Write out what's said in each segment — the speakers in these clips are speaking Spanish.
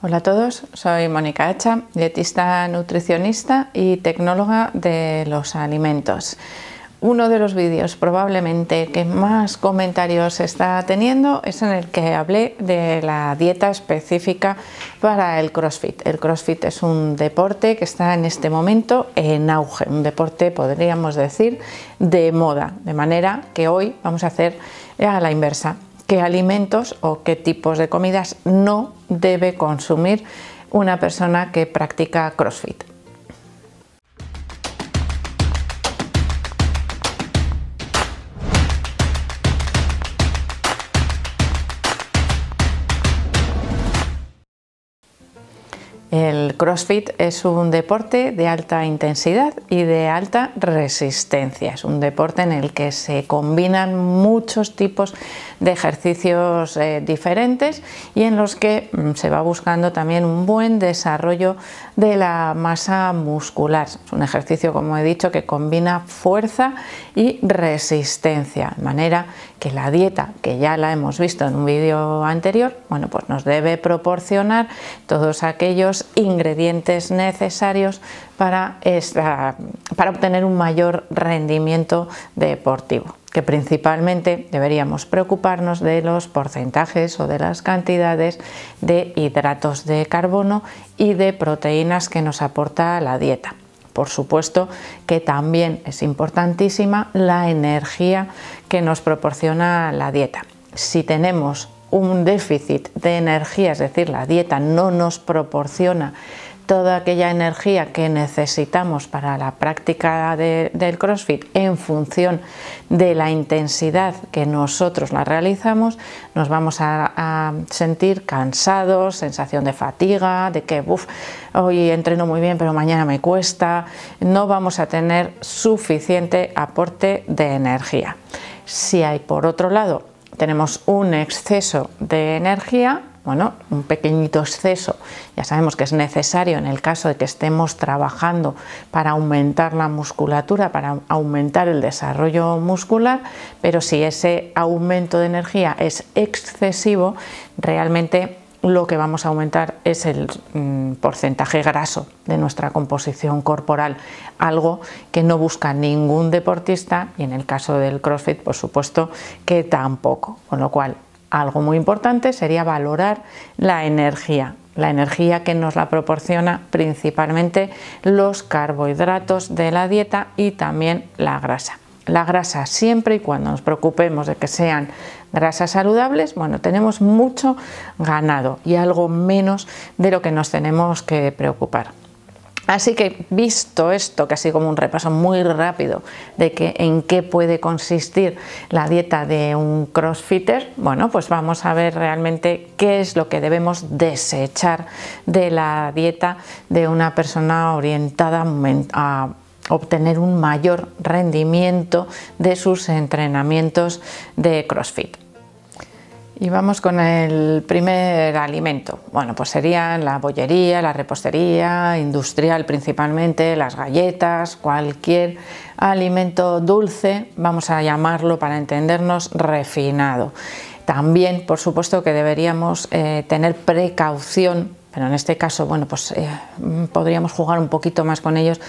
Hola a todos, soy Mónica Hacha, dietista nutricionista y tecnóloga de los alimentos. Uno de los vídeos probablemente que más comentarios está teniendo es en el que hablé de la dieta específica para el CrossFit. El CrossFit es un deporte que está en este momento en auge, un deporte podríamos decir de moda, de manera que hoy vamos a hacer a la inversa qué alimentos o qué tipos de comidas no debe consumir una persona que practica CrossFit. El CrossFit es un deporte de alta intensidad y de alta resistencia. Es un deporte en el que se combinan muchos tipos de ejercicios eh, diferentes y en los que mm, se va buscando también un buen desarrollo de la masa muscular. Es un ejercicio, como he dicho, que combina fuerza y resistencia, de manera que la dieta, que ya la hemos visto en un vídeo anterior, bueno, pues nos debe proporcionar todos aquellos ingredientes necesarios para, para obtener un mayor rendimiento deportivo principalmente deberíamos preocuparnos de los porcentajes o de las cantidades de hidratos de carbono y de proteínas que nos aporta la dieta. Por supuesto que también es importantísima la energía que nos proporciona la dieta. Si tenemos un déficit de energía, es decir, la dieta no nos proporciona toda aquella energía que necesitamos para la práctica del CrossFit en función de la intensidad que nosotros la realizamos, nos vamos a, sentir cansados, sensación de fatiga, de que hoy entreno muy bien pero mañana me cuesta, no vamos a tener suficiente aporte de energía. Si hay por otro lado tenemos un exceso de energía, bueno, un pequeñito exceso ya sabemos que es necesario en el caso de que estemos trabajando para aumentar la musculatura, para aumentar el desarrollo muscular, pero si ese aumento de energía es excesivo, realmente lo que vamos a aumentar es el mm, porcentaje graso de nuestra composición corporal, algo que no busca ningún deportista y en el caso del CrossFit, por supuesto, que tampoco. Con lo cual, algo muy importante sería valorar la energía, la energía que nos la proporciona principalmente los carbohidratos de la dieta y también la grasa. La grasa, siempre y cuando nos preocupemos de que sean grasas saludables, bueno, tenemos mucho ganado y algo menos de lo que nos tenemos que preocupar. Así que visto esto, que casi como un repaso muy rápido de que en qué puede consistir la dieta de un crossfitter, bueno, pues vamos a ver realmente qué es lo que debemos desechar de la dieta de una persona orientada a obtener un mayor rendimiento de sus entrenamientos de CrossFit. Y vamos con el primer alimento. Bueno, pues serían la bollería, la repostería, industrial principalmente, las galletas, cualquier alimento dulce, vamos a llamarlo para entendernos refinado. También, por supuesto, que deberíamos eh, tener precaución, pero en este caso, bueno, pues eh, mm, podríamos jugar un poquito más con ellos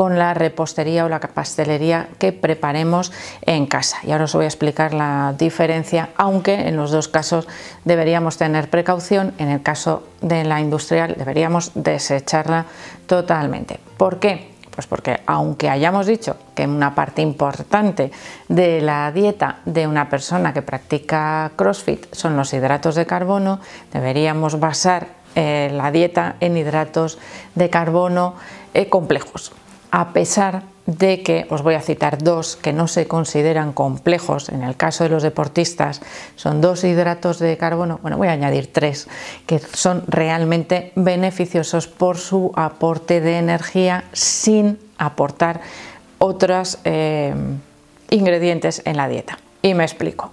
con la repostería o la pastelería que preparemos en casa. Y ahora os voy a explicar la diferencia, aunque en los dos casos deberíamos tener precaución, en el caso de la industrial deberíamos desecharla totalmente. ¿Por qué? Pues porque aunque hayamos dicho que una parte importante de la dieta de una persona que practica CrossFit son los hidratos de carbono, deberíamos basar eh, la dieta en hidratos de carbono eh, complejos a pesar de que os voy a citar dos que no se consideran complejos, en el caso de los deportistas son dos hidratos de carbono, bueno voy a añadir tres, que son realmente beneficiosos por su aporte de energía sin aportar otros eh, ingredientes en la dieta. Y me explico,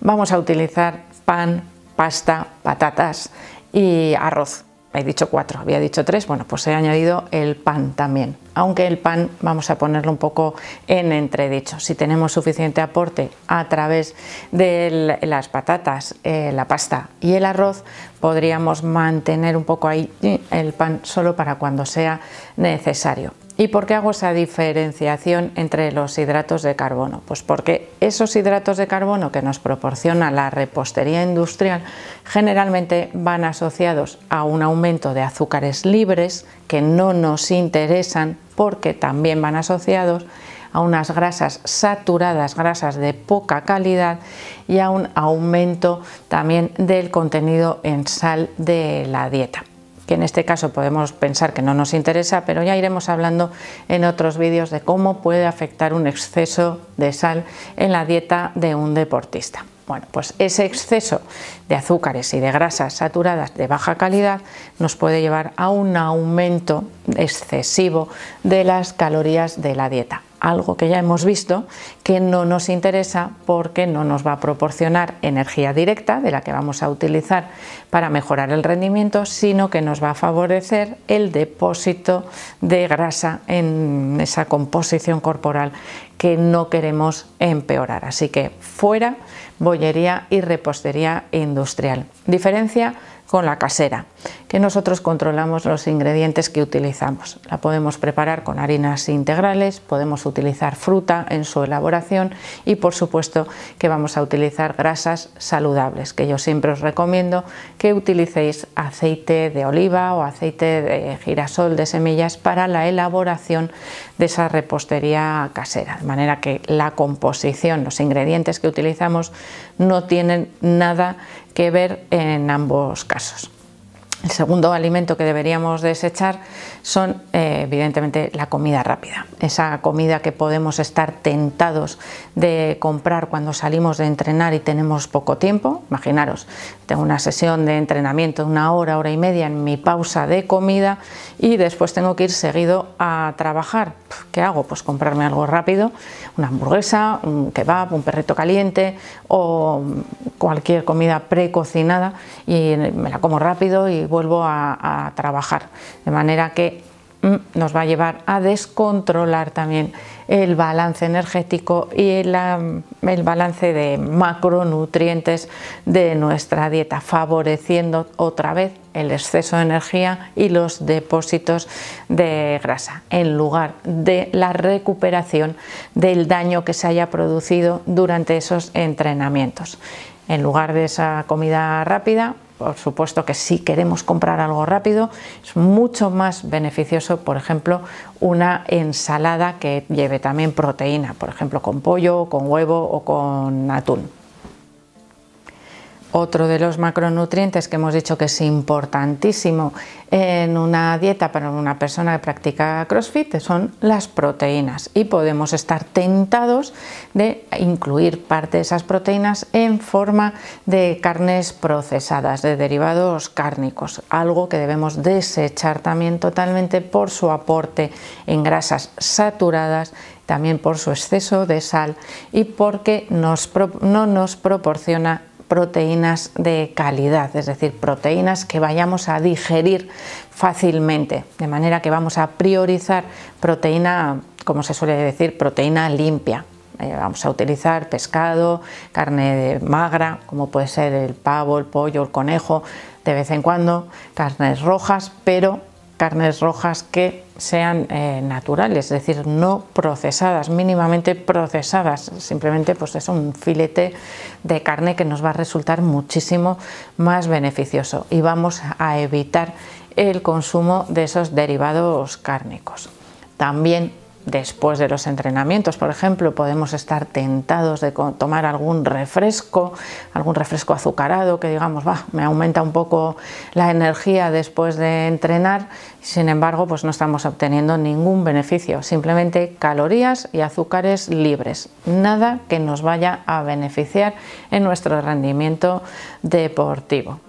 vamos a utilizar pan, pasta, patatas y arroz he dicho cuatro, había dicho tres, bueno, pues he añadido el pan también. Aunque el pan vamos a ponerlo un poco en entredicho. Si tenemos suficiente aporte a través de las patatas, eh, la pasta y el arroz, podríamos mantener un poco ahí eh, el pan solo para cuando sea necesario. ¿Y por qué hago esa diferenciación entre los hidratos de carbono? Pues porque esos hidratos de carbono que nos proporciona la repostería industrial generalmente van asociados a un aumento de azúcares libres que no nos interesan porque también van asociados a unas grasas saturadas, grasas de poca calidad y a un aumento también del contenido en sal de la dieta que en este caso podemos pensar que no nos interesa, pero ya iremos hablando en otros vídeos de cómo puede afectar un exceso de sal en la dieta de un deportista. Bueno, pues ese exceso de azúcares y de grasas saturadas de baja calidad nos puede llevar a un aumento excesivo de las calorías de la dieta algo que ya hemos visto que no nos interesa porque no nos va a proporcionar energía directa de la que vamos a utilizar para mejorar el rendimiento, sino que nos va a favorecer el depósito de grasa en esa composición corporal que no queremos empeorar. Así que fuera bollería y repostería industrial. Diferencia con la casera que nosotros controlamos los ingredientes que utilizamos. La podemos preparar con harinas integrales, podemos utilizar fruta en su elaboración y por supuesto que vamos a utilizar grasas saludables, que yo siempre os recomiendo que utilicéis aceite de oliva o aceite de girasol de semillas para la elaboración de esa repostería casera, de manera que la composición, los ingredientes que utilizamos no tienen nada que ver en ambos casos. El segundo alimento que deberíamos desechar son eh, evidentemente la comida rápida, esa comida que podemos estar tentados de comprar cuando salimos de entrenar y tenemos poco tiempo. Imaginaros, tengo una sesión de entrenamiento de una hora, hora y media en mi pausa de comida y después tengo que ir seguido a trabajar. ¿Qué hago? Pues comprarme algo rápido, una hamburguesa, un kebab, un perrito caliente o cualquier comida precocinada y me la como rápido y vuelvo a, trabajar. De manera que mm, nos va a llevar a descontrolar también el balance energético y mm, el, balance de macronutrientes de nuestra dieta, favoreciendo otra vez el exceso de energía y los depósitos de grasa, en lugar de la recuperación del daño que se haya producido durante esos entrenamientos. En lugar de esa comida rápida, por supuesto que si queremos comprar algo rápido, es mucho más beneficioso, por ejemplo, una ensalada que lleve también proteína, por ejemplo, con pollo, con huevo o con atún. Otro de los macronutrientes que hemos dicho que es importantísimo en una dieta para una persona que practica CrossFit son las proteínas y podemos estar tentados de incluir parte de esas proteínas en forma de carnes procesadas, de derivados cárnicos, algo que debemos desechar también totalmente por su aporte en grasas saturadas también por su exceso de sal y porque no nos proporciona proteínas de calidad, es decir, proteínas que vayamos a digerir fácilmente, de manera que vamos a priorizar proteína, como se suele decir, proteína limpia. Eh, vamos a utilizar pescado, carne magra, como puede ser el pavo, el pollo, el conejo, de vez en cuando, carnes rojas, pero carnes rojas que sean eh, naturales, es decir, no procesadas, mínimamente procesadas, simplemente pues es un filete de carne que nos va a resultar muchísimo más beneficioso y vamos a evitar el consumo de esos derivados cárnicos. También Después de los entrenamientos, por ejemplo, podemos estar tentados de tomar algún refresco, algún refresco azucarado que digamos, me aumenta un poco la energía después de entrenar. Sin embargo, pues no estamos obteniendo ningún beneficio, simplemente calorías y azúcares libres, nada que nos vaya a beneficiar en nuestro rendimiento deportivo.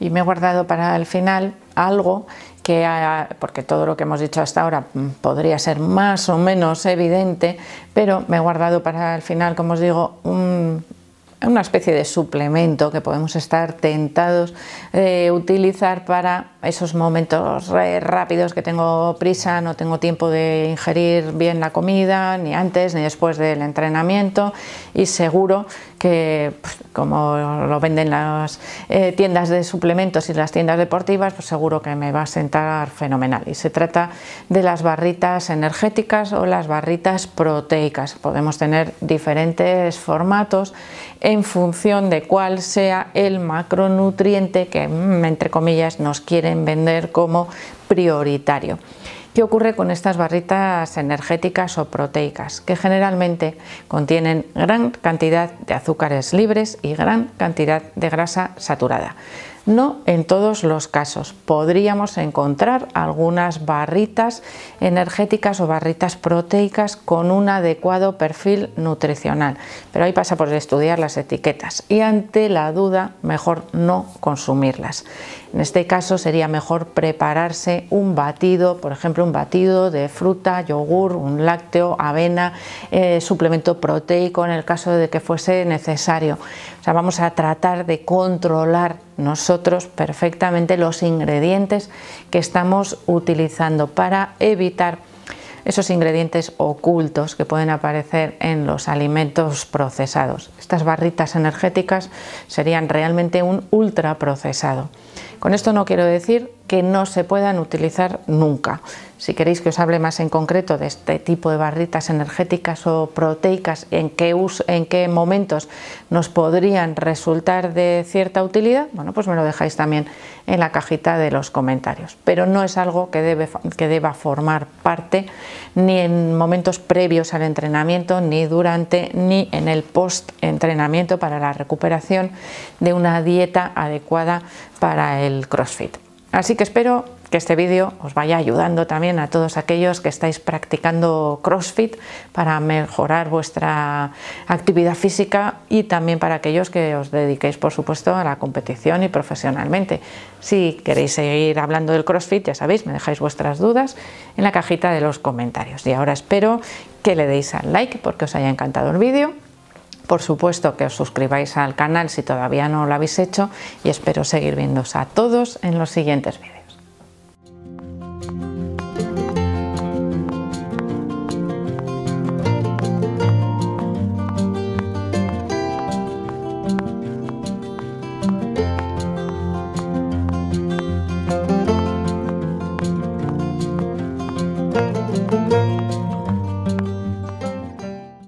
Y me he guardado para el final algo que ah, porque todo lo que hemos dicho hasta ahora podría ser más o menos evidente, pero me he guardado para el final, como os digo, una especie de suplemento que podemos estar tentados de utilizar para esos momentos rápidos que tengo prisa, no tengo tiempo de ingerir bien la comida, ni antes ni después del entrenamiento, y seguro que pues, como lo venden las eh, tiendas de suplementos y las tiendas deportivas, pues seguro que me va a sentar fenomenal. Y se trata de las barritas energéticas o las barritas proteicas. Podemos tener diferentes formatos en función de cuál sea el macronutriente que, mm, entre comillas, nos quieren vender como prioritario. ¿Qué ocurre con estas barritas energéticas o proteicas? Que generalmente contienen gran cantidad de azúcares libres y gran cantidad de grasa saturada. No en todos los casos. Podríamos encontrar algunas barritas energéticas o barritas proteicas con un adecuado perfil nutricional. Pero ahí pasa por estudiar las etiquetas y ante la duda mejor no consumirlas. En este caso sería mejor prepararse un batido, por ejemplo, un batido de fruta, yogur, un lácteo, avena, eh, suplemento proteico en el caso de que fuese necesario. O sea, vamos a tratar de controlar nosotros perfectamente los ingredientes que estamos utilizando para evitar esos ingredientes ocultos que pueden aparecer en los alimentos procesados. Estas barritas energéticas serían realmente un ultraprocesado. Con esto no quiero decir que no se puedan utilizar nunca. Si queréis que os hable más en concreto de este tipo de barritas energéticas o proteicas, en qué, en qué momentos nos podrían resultar de cierta utilidad, bueno, pues me lo dejáis también en la cajita de los comentarios. Pero no es algo que, debe, que deba formar parte ni en momentos previos al entrenamiento, ni durante, ni en el post-entrenamiento para la recuperación de una dieta adecuada para el CrossFit. Así que espero que este vídeo os vaya ayudando también a todos aquellos que estáis practicando CrossFit para mejorar vuestra actividad física y también para aquellos que os dediquéis, por supuesto, a la competición y profesionalmente. Si queréis seguir hablando del CrossFit, ya sabéis, me dejáis vuestras dudas en la cajita de los comentarios. Y ahora espero que le deis al like porque os haya encantado el vídeo por supuesto que os suscribáis al canal si todavía no lo habéis hecho y espero seguir viéndos a todos en los siguientes vídeos.